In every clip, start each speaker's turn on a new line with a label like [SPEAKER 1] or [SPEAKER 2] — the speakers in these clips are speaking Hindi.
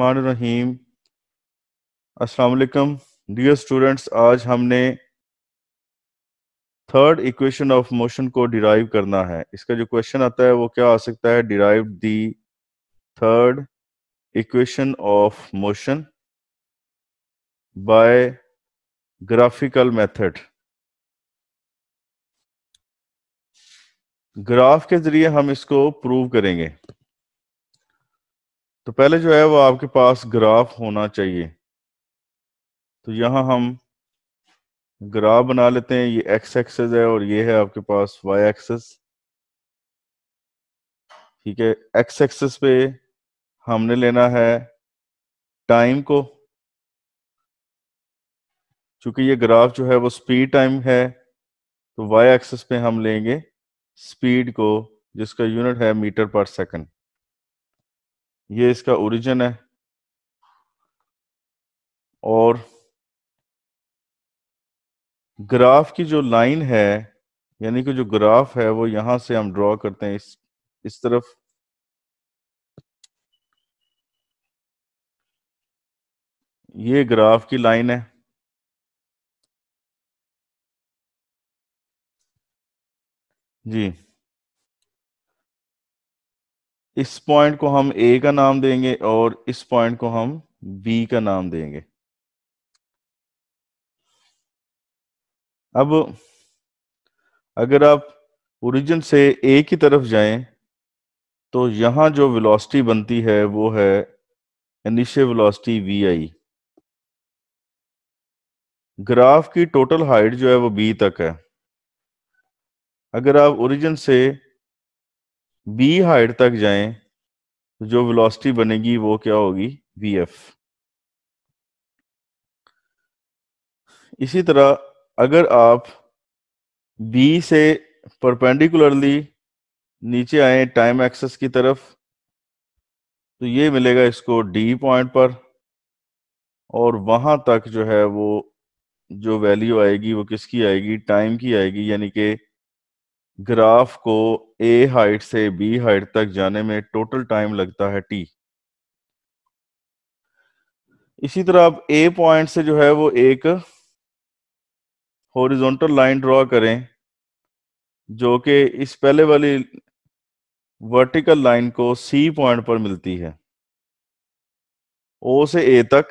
[SPEAKER 1] रहीम अस्सलाम वालेकुम डियर स्टूडेंट्स आज हमने थर्ड इक्वेशन ऑफ मोशन को डिराइव करना है इसका जो क्वेश्चन आता है वो क्या आ सकता है derive the
[SPEAKER 2] third equation of motion by graphical method
[SPEAKER 1] graph के जरिए हम इसको प्रूव करेंगे तो पहले जो है वो आपके पास ग्राफ होना चाहिए तो यहाँ हम ग्राफ बना लेते हैं ये एक्स एक्सेस है और ये है आपके पास वाई एक्सेस ठीक है एक्स एक्सेस पे हमने लेना है टाइम को चूंकि ये ग्राफ जो है वो स्पीड टाइम है तो वाई एक्सेस पे हम लेंगे स्पीड को जिसका यूनिट है मीटर पर सेकंड
[SPEAKER 2] ये इसका ओरिजिन है और ग्राफ की जो लाइन है
[SPEAKER 1] यानी कि जो ग्राफ है वो यहां से हम ड्रॉ करते हैं इस इस तरफ
[SPEAKER 2] ये ग्राफ की लाइन है जी इस
[SPEAKER 1] पॉइंट को हम ए का नाम देंगे और इस पॉइंट को हम बी का नाम देंगे
[SPEAKER 2] अब अगर आप ओरिजिन से ए की तरफ जाएं तो यहां जो
[SPEAKER 1] वेलोसिटी बनती है वो है initial velocity V I graph की टोटल हाइट जो है वो बी तक है अगर आप ओरिजिन से बी हाइट तक जाएं तो जो वेलोसिटी बनेगी वो क्या होगी वी एफ इसी तरह अगर आप बी से परपेंडिकुलरली नीचे आए टाइम एक्सेस की तरफ तो ये मिलेगा इसको डी पॉइंट पर और वहां तक जो है वो जो वैल्यू आएगी वो किसकी आएगी टाइम की आएगी यानी कि ग्राफ को ए हाइट से बी हाइट तक जाने में टोटल टाइम लगता है टी इसी तरह आप ए पॉइंट से जो है वो एक हॉरिजॉन्टल लाइन ड्रॉ करें जो कि इस पहले वाली वर्टिकल लाइन को सी पॉइंट पर मिलती है ओ से ए तक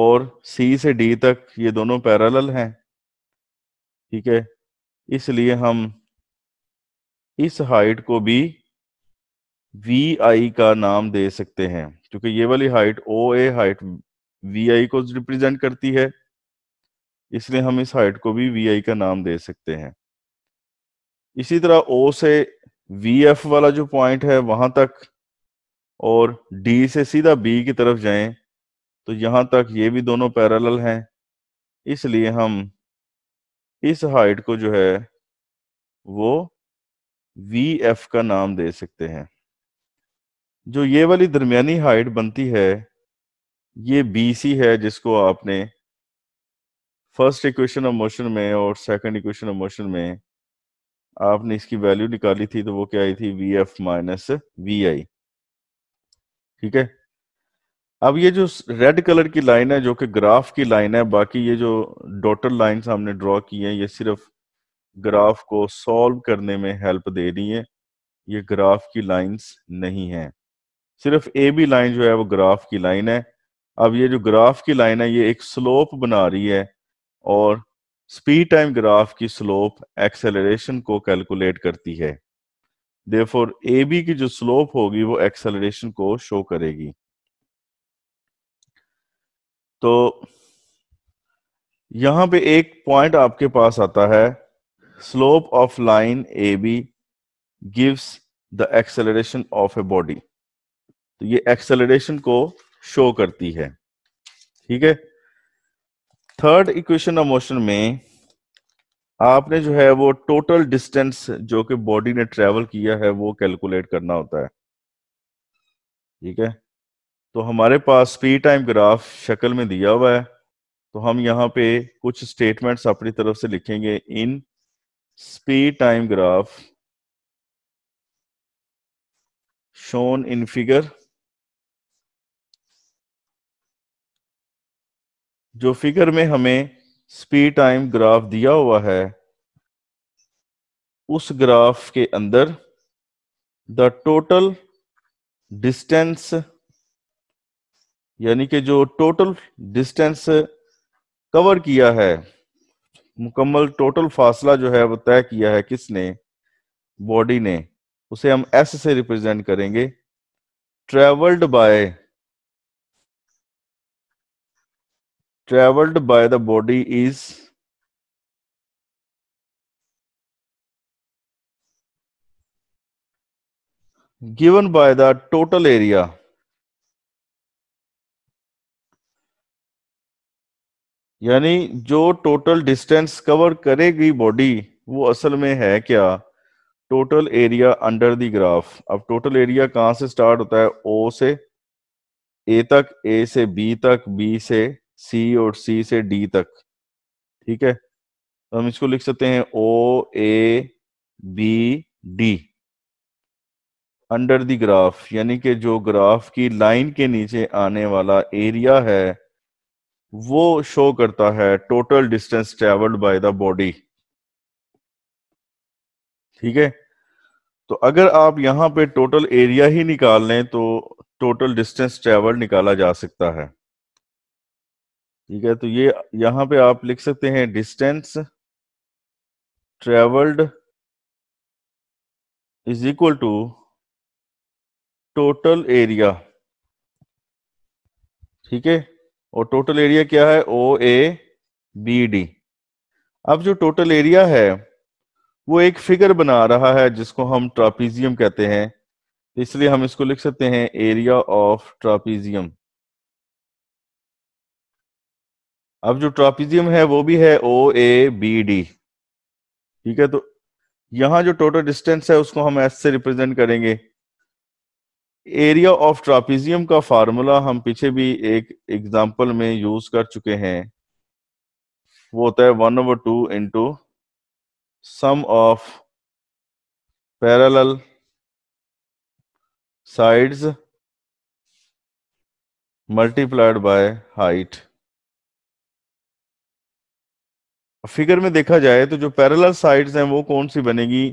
[SPEAKER 1] और सी से डी तक ये दोनों पैरेलल हैं ठीक है इसलिए हम इस हाइट को भी वी आई का नाम दे सकते हैं क्योंकि ये वाली height O A height V I को रिप्रेजेंट करती है इसलिए हम इस हाइट को भी वी आई का नाम दे सकते हैं इसी तरह ओ से वी एफ वाला जो पॉइंट है वहां तक और डी से सीधा बी की तरफ जाएं तो यहां तक ये भी दोनों पैरेलल हैं इसलिए हम इस हाइट को जो है वो वी एफ का नाम दे सकते हैं जो ये वाली दरमियानी हाइट बनती है ये बी सी है जिसको आपने फर्स्ट इक्वेशन ऑफ मोशन में और सेकंड इक्वेशन ऑफ मोशन में आपने इसकी वैल्यू निकाली थी तो वो क्या आई थी V F minus V I ठीक है अब ये जो रेड कलर की लाइन है जो कि ग्राफ की लाइन है बाकी ये जो डॉटर लाइन हमने ड्रॉ की है ये सिर्फ ग्राफ को सॉल्व करने में हेल्प दे रही है ये ग्राफ की लाइंस नहीं है सिर्फ ए बी लाइन जो है वो ग्राफ की लाइन है अब ये जो ग्राफ की लाइन है ये एक स्लोप बना रही है और स्पीड टाइम ग्राफ की स्लोप एक्सेलरेशन को कैलकुलेट करती है देफोर ए बी की जो स्लोप होगी वो एक्सेलरेशन को शो करेगी तो यहां पे एक पॉइंट आपके पास आता है slope of line A B gives the acceleration of a body तो ये एक्सेलरेशन को शो करती है ठीक है थर्ड इक्वेशन ऑफ मोशन में आपने जो है वो टोटल डिस्टेंस जो कि बॉडी ने ट्रेवल किया है वो कैलकुलेट करना होता है ठीक है तो हमारे पास फ्री टाइम ग्राफ शक्ल में दिया हुआ है तो हम यहाँ पे कुछ स्टेटमेंट्स अपनी तरफ से लिखेंगे in
[SPEAKER 2] speed time graph shown in figure
[SPEAKER 1] जो फिगर में हमें स्पीड टाइम ग्राफ दिया हुआ है उस ग्राफ के अंदर द टोटल डिस्टेंस यानी कि जो टोटल डिस्टेंस कवर किया है मुकम्मल टोटल फासला जो है वो तय किया है किसने बॉडी ने उसे हम एस से रिप्रेजेंट
[SPEAKER 2] करेंगे travelled by travelled by the body is given by the total area
[SPEAKER 1] यानी जो टोटल डिस्टेंस कवर करेगी बॉडी वो असल में है क्या total area under the graph अब टोटल एरिया कहाँ से स्टार्ट होता है ओ से ए तक ए से बी तक बी से सी और सी से डी तक ठीक है तो हम इसको लिख सकते हैं O A B D under the graph यानी कि जो ग्राफ की लाइन के नीचे आने वाला एरिया है वो शो करता है total distance travelled by the body ठीक है तो अगर आप यहां पे टोटल एरिया ही निकाल लें तो टोटल डिस्टेंस ट्रेवल निकाला जा सकता है
[SPEAKER 2] ठीक है तो ये यहां पे आप लिख सकते हैं distance travelled is equal to total area ठीक है और
[SPEAKER 1] टोटल एरिया क्या है ओ ए बी डी अब जो टोटल एरिया है वो एक फिगर बना रहा है जिसको हम ट्रापीजियम कहते हैं इसलिए हम इसको लिख सकते हैं एरिया ऑफ ट्रापीजियम अब जो ट्रापीजियम है वो भी है ओ ए बी डी ठीक है तो यहां जो टोटल डिस्टेंस है उसको हम एस से रिप्रेजेंट करेंगे एरिया ऑफ ट्रापीजियम का फार्मूला हम पीछे भी एक एग्जांपल में यूज कर चुके हैं वो होता है one over two into
[SPEAKER 2] sum of parallel sides multiplied by height figure में देखा जाए तो जो पैरेलल
[SPEAKER 1] साइड्स हैं वो कौन सी बनेगी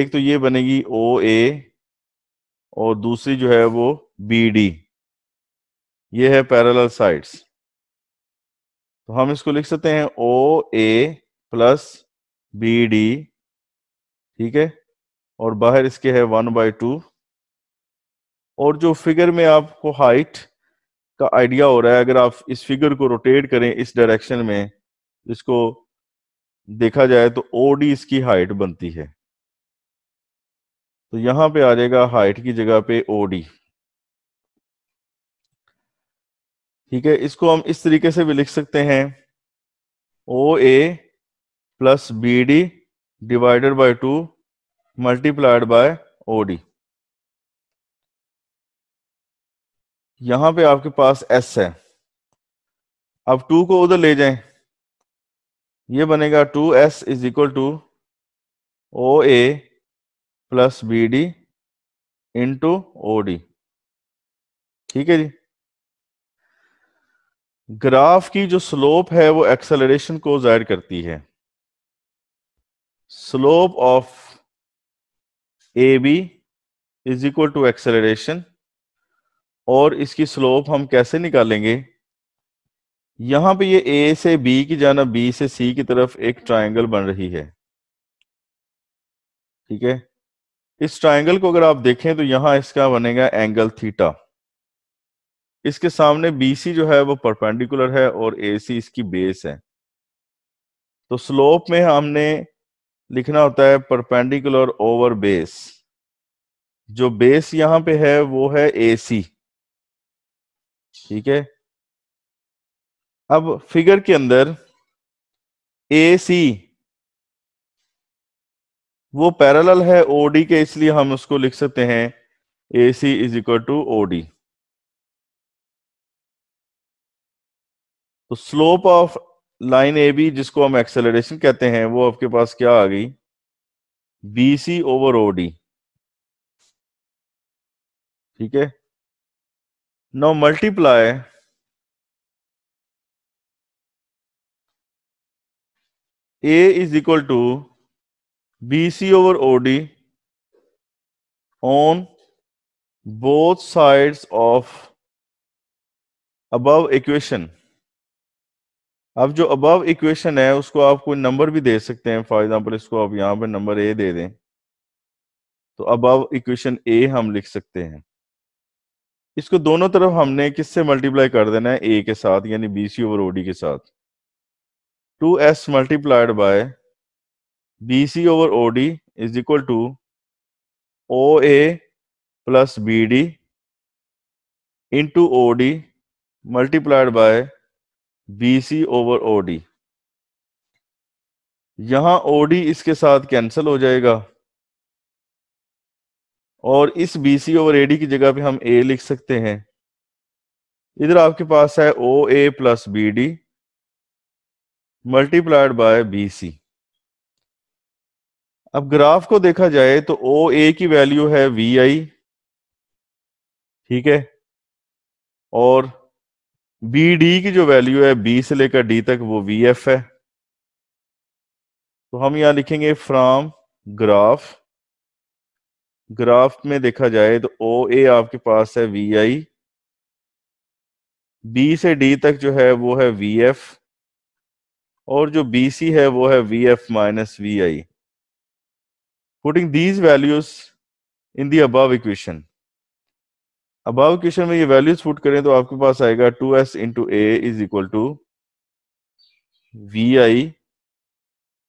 [SPEAKER 1] एक तो ये बनेगी ओ ए और दूसरी जो है वो बी डी ये है पैरेलल साइड्स तो हम इसको लिख सकते हैं O A plus B D ठीक है और बाहर इसके है वन बाई टू और जो फिगर में आपको हाइट का आइडिया हो रहा है अगर आप इस फिगर को रोटेट करें इस डायरेक्शन में इसको देखा जाए तो ओ डी इसकी हाइट बनती है तो यहां पे आ जाएगा हाइट की जगह पे ओ डी ठीक है इसको हम इस तरीके से भी लिख सकते हैं O A plus B D
[SPEAKER 2] divided by two multiplied by O D यहां पे आपके पास एस है अब टू को उधर ले जाएं ये बनेगा two S is equal to O A plus B D into O D ठीक है जी
[SPEAKER 1] ग्राफ की जो स्लोप है वो एक्सेलरेशन को जाहिर करती है slope of A B is equal to acceleration और इसकी स्लोप हम कैसे निकालेंगे यहां पे ये ए से बी की जाना बी से सी की तरफ एक ट्रायंगल बन रही है ठीक है इस ट्रायंगल को अगर आप देखें तो यहां इसका बनेगा एंगल थीटा इसके सामने बीसी जो है वो परपेंडिकुलर है और एसी इसकी बेस है तो स्लोप में हमने लिखना होता है परपेंडिकुलर ओवर बेस जो बेस यहां
[SPEAKER 2] पे है वो है एसी ठीक है अब फिगर के अंदर ए सी वो पैरेलल है ओडी के इसलिए हम उसको लिख सकते हैं A C is equal to O D
[SPEAKER 1] तो slope of line A B जिसको हम एक्सेलरेशन कहते हैं वो आपके पास क्या
[SPEAKER 2] आ गई बी सी ओवर ओडी ठीक है now multiply A is equal to BC over OD on
[SPEAKER 1] both sides of above equation अब जो अब इक्वेशन है उसको आप कोई नंबर भी दे सकते हैं फॉर एग्जाम्पल इसको आप यहां पर नंबर ए दे दें तो अबव इक्वेशन ए हम लिख सकते हैं इसको दोनों तरफ हमने किससे मल्टीप्लाई कर देना है ए के साथ यानी बी सी ओवर ओडी के साथ two S multiplied by BC over OD is equal to OA plus BD into OD multiplied by BC over OD. यहां OD इसके साथ कैंसिल हो जाएगा और इस BC over AD की जगह पे हम A लिख सकते हैं इधर आपके पास है OA plus B D multiplied by B C
[SPEAKER 2] अब ग्राफ को देखा जाए तो ओ ए की वैल्यू है वी आई ठीक है और बी डी की जो वैल्यू है बी से लेकर डी तक वो वी एफ है तो हम यहां लिखेंगे
[SPEAKER 1] फ्रॉम ग्राफ ग्राफ में देखा जाए तो ओ ए आपके पास है वी आई बी से डी तक जो है वो है वी एफ और जो बी सी है वो है V F minus V I putting these values in the above equation. Above equation में ये वैल्यूज फुट करें तो आपके पास आएगा 2s S into A is equal to V I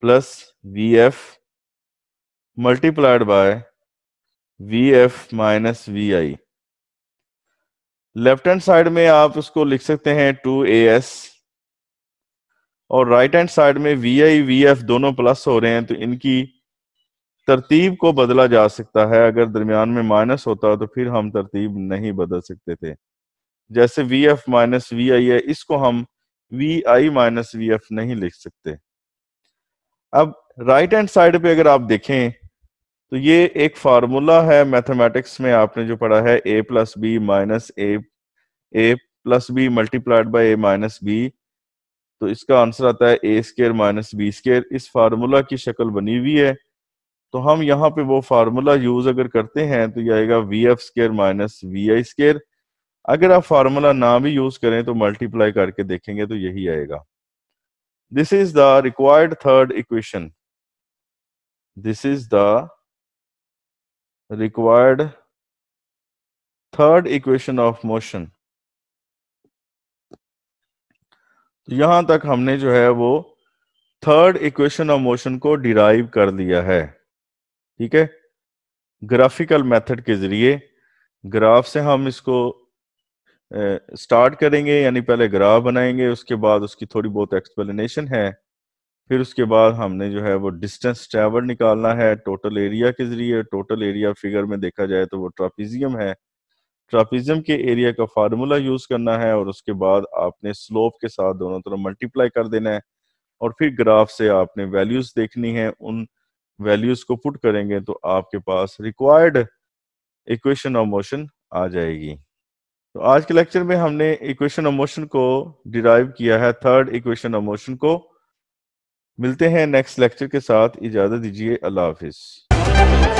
[SPEAKER 1] plus V F multiplied by V F minus V I left hand side में आप उसको लिख सकते हैं टू ए एस और राइट हैंड साइड में वी आई वी एफ दोनों प्लस हो रहे हैं तो इनकी तरतीब को बदला जा सकता है अगर दरमियान में माइनस होता तो फिर हम तरतीब नहीं बदल सकते थे जैसे V F minus V I है इसको हम V I minus V F नहीं लिख सकते अब राइट हैंड साइड पे अगर आप देखें तो ये एक फार्मूला है मैथमेटिक्स में आपने जो पढ़ा है A plus B minus A A plus B multiplied by A minus B तो इसका आंसर आता है A square minus B square इस फार्मूला की शक्ल बनी हुई है तो हम यहाँ पे वो फार्मूला यूज अगर करते हैं तो ये आएगा V F square minus V I square अगर आप फार्मूला ना भी यूज करें तो मल्टीप्लाई करके देखेंगे तो यही आएगा this is the required third equation
[SPEAKER 2] this is the required third equation of motion
[SPEAKER 1] तो यहां तक हमने जो है वो थर्ड इक्वेशन ऑफ मोशन को डिराइव कर लिया है ठीक है ग्राफिकल मेथड के जरिए ग्राफ से हम इसको स्टार्ट करेंगे यानी पहले ग्राफ बनाएंगे उसके बाद उसकी थोड़ी बहुत एक्सप्लेनेशन है फिर उसके बाद हमने जो है वो डिस्टेंस ट्रेवल निकालना है टोटल एरिया के जरिए टोटल एरिया फिगर में देखा जाए तो वो ट्रापिजियम है ट्रापिजियम के एरिया का फार्मूला यूज करना है और उसके बाद आपने स्लोप के साथ दोनों तरफ मल्टीप्लाई कर देना है और फिर ग्राफ से आपने वैल्यूज देखनी है उन वैल्यूज को पुट करेंगे तो आपके पास रिक्वायर्ड इक्वेशन ऑफ मोशन आ जाएगी तो आज के लेक्चर में हमने इक्वेशन ऑफ मोशन को डिराइव किया है थर्ड इक्वेशन ऑफ मोशन को मिलते हैं नेक्स्ट लेक्चर के साथ इजाजत दीजिए अल्लाह हाफिज़